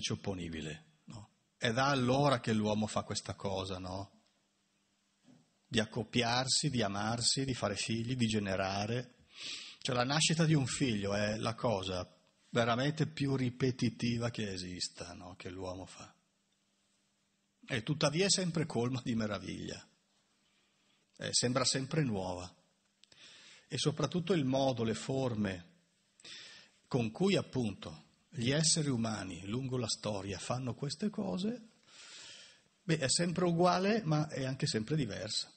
pollice opponibile. No? È da allora che l'uomo fa questa cosa, no? di accoppiarsi, di amarsi, di fare figli, di generare. Cioè la nascita di un figlio è la cosa veramente più ripetitiva che esista, no? che l'uomo fa. E tuttavia è sempre colma di meraviglia, eh, sembra sempre nuova. E soprattutto il modo, le forme con cui appunto gli esseri umani lungo la storia fanno queste cose, beh, è sempre uguale ma è anche sempre diversa.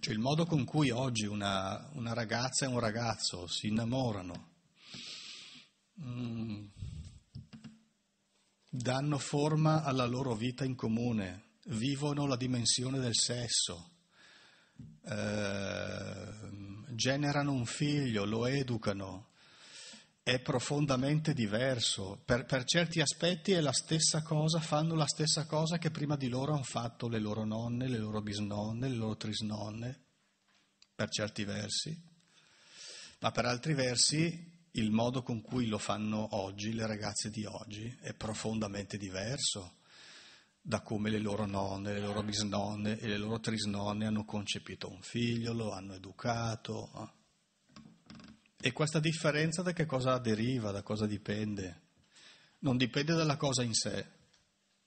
Cioè il modo con cui oggi una, una ragazza e un ragazzo si innamorano, mm, danno forma alla loro vita in comune, vivono la dimensione del sesso, eh, generano un figlio, lo educano è profondamente diverso, per, per, certi aspetti è la stessa cosa, fanno la stessa cosa che prima di loro hanno fatto le loro nonne, le loro bisnonne, le loro trisnonne, per certi versi, ma per altri versi il modo con cui lo fanno oggi le ragazze di oggi è profondamente diverso da come le loro nonne, le loro bisnonne e le loro trisnonne hanno concepito un figlio, lo hanno educato. Eh. E questa differenza da che cosa deriva, da cosa dipende? Non dipende dalla cosa in sé,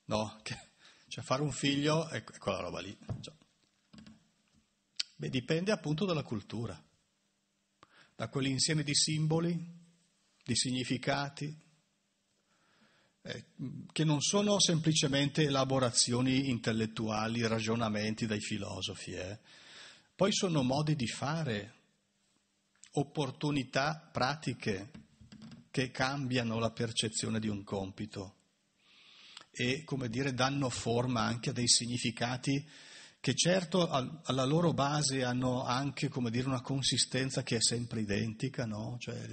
no? cioè fare un figlio è, è quella roba lì. Cioè, beh, dipende appunto dalla cultura, da quell'insieme di simboli, di significati, eh, che non sono semplicemente elaborazioni intellettuali, ragionamenti dai filosofi, eh. poi sono modi di fare opportunità pratiche che cambiano la percezione di un compito e, come dire, danno forma anche a dei significati che certo alla loro base hanno anche, come dire, una consistenza che è sempre identica, no? Cioè,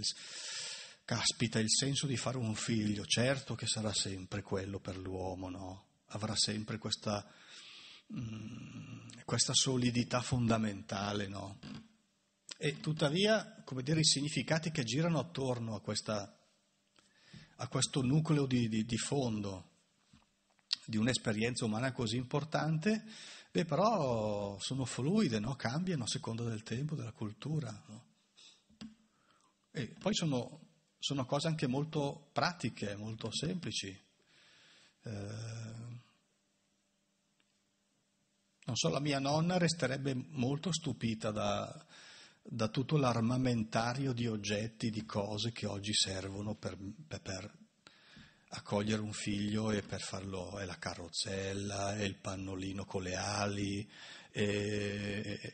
caspita, il senso di fare un figlio, certo che sarà sempre quello per l'uomo, no? Avrà sempre questa, mh, mm, questa solidità fondamentale, no? E tuttavia, come dire, i significati che girano attorno a, questa, a questo nucleo di, di, di fondo di un'esperienza umana così importante, beh, però sono fluide, no? cambiano a seconda del tempo, della cultura. No? E poi sono, sono, cose anche molto pratiche, molto semplici. Eh, non so, la mia nonna resterebbe molto stupita da, da tutto l'armamentario di oggetti, di cose che oggi servono per, per accogliere un figlio e per farlo è la carrozzella, è il pannolino con le ali, è,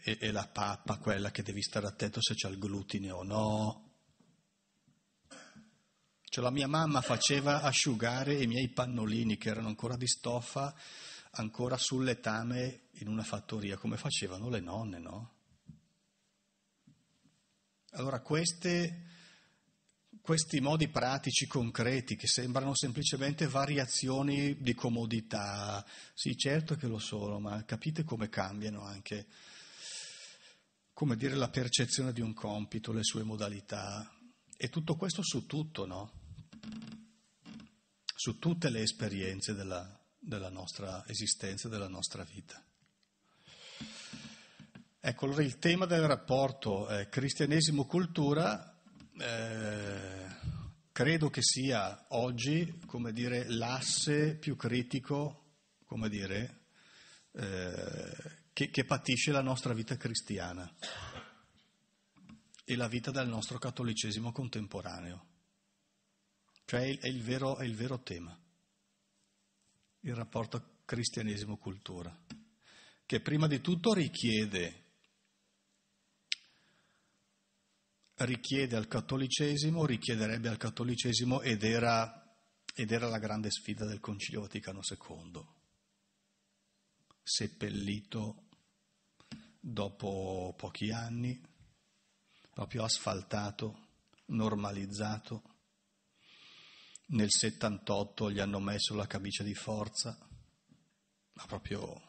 è, è la pappa quella che devi stare attento se c'è il glutine o no. Cioè la mia mamma faceva asciugare i miei pannolini che erano ancora di stoffa, ancora sul letame in una fattoria, come facevano le nonne, no? Allora queste, questi modi pratici, concreti, che sembrano semplicemente variazioni di comodità, sì certo che lo sono, ma capite come cambiano anche, come dire, la percezione di un compito, le sue modalità, e tutto questo su tutto, no? Su tutte le esperienze della, della nostra esistenza, della nostra vita. Ecco, allora il tema del rapporto eh, cristianesimo-cultura eh, credo che sia oggi, come dire, l'asse più critico, come dire, eh, che, che patisce la nostra vita cristiana e la vita del nostro cattolicesimo contemporaneo. Cioè è il, vero, è il vero, tema, il rapporto cristianesimo-cultura, che prima di tutto richiede richiede al cattolicesimo, richiederebbe al cattolicesimo ed era, ed era la grande sfida del Concilio Vaticano II, seppellito dopo pochi anni, proprio asfaltato, normalizzato. Nel 78 gli hanno messo la camicia di forza, ma proprio...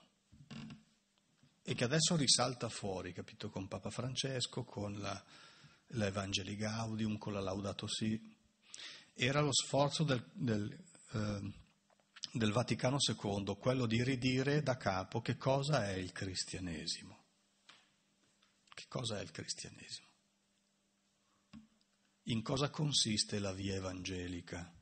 e che adesso risalta fuori, capito, con Papa Francesco, con la l'Evangeli Gaudium con la Laudato Si, era lo sforzo del, del, eh, del Vaticano II, quello di ridire da capo che cosa è il cristianesimo. Che cosa è il cristianesimo? In cosa consiste la via evangelica?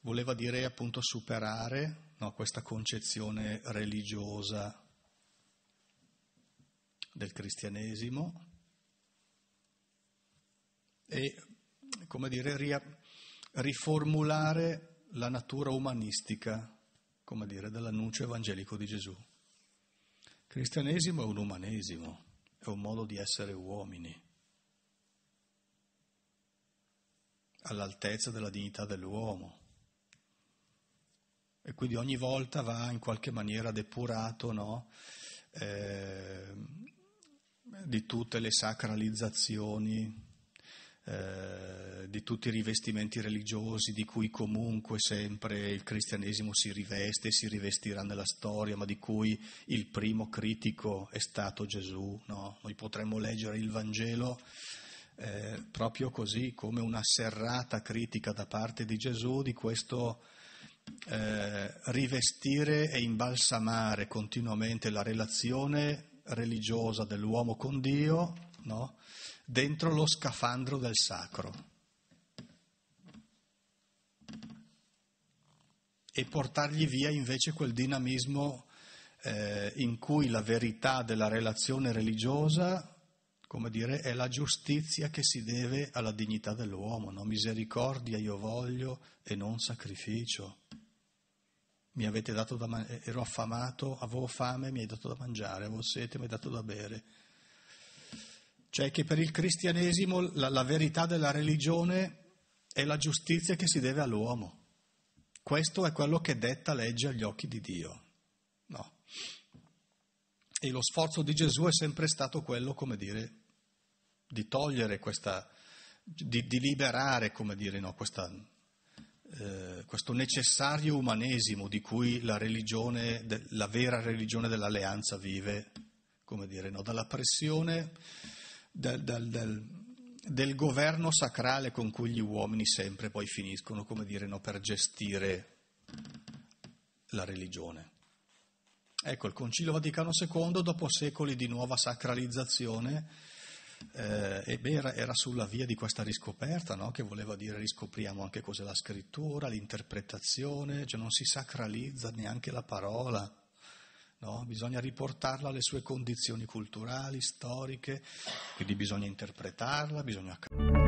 Voleva dire appunto superare no, questa concezione religiosa del cristianesimo e, come dire, riformulare la natura umanistica, come dire, dell'annuncio evangelico di Gesù. Il cristianesimo è un umanesimo, è un modo di essere uomini, all'altezza della dignità dell'uomo. E quindi ogni volta va in qualche maniera depurato, no? eh, di tutte le sacralizzazioni, eh, di tutti i rivestimenti religiosi di cui comunque sempre il cristianesimo si riveste e si rivestirà nella storia, ma di cui il primo critico è stato Gesù. No? Noi potremmo leggere il Vangelo eh, proprio così, come una serrata critica da parte di Gesù di questo eh, rivestire e imbalsamare continuamente la relazione religiosa dell'uomo con Dio, no? dentro lo scafandro del sacro. E portargli via invece quel dinamismo eh, in cui la verità della relazione religiosa come dire, è la giustizia che si deve alla dignità dell'uomo, no? misericordia io voglio e non sacrificio mi avete dato da mangiare, eh, ero affamato, avevo fame, mi hai dato da mangiare, avevo sete, mi hai dato da bere. Cioè che per il cristianesimo la, la verità della religione è la giustizia che si deve all'uomo. Questo è quello che detta legge agli occhi di Dio. No. E lo sforzo di Gesù è sempre stato quello, come dire, di togliere questa, di, di liberare, come dire, no, questa eh, questo necessario umanesimo di cui la, religione, la vera religione dell'alleanza vive, come dire, no? dalla pressione del, del, del, del, governo sacrale con cui gli uomini sempre poi finiscono, come dire, no? per gestire la religione. Ecco, il Concilio Vaticano II, dopo secoli di nuova sacralizzazione, eh, e beh, era, era, sulla via di questa riscoperta, no? che voleva dire riscopriamo anche cos'è la scrittura, l'interpretazione, cioè non si sacralizza neanche la parola. No? Bisogna riportarla alle sue condizioni culturali, storiche, quindi bisogna interpretarla, bisogna...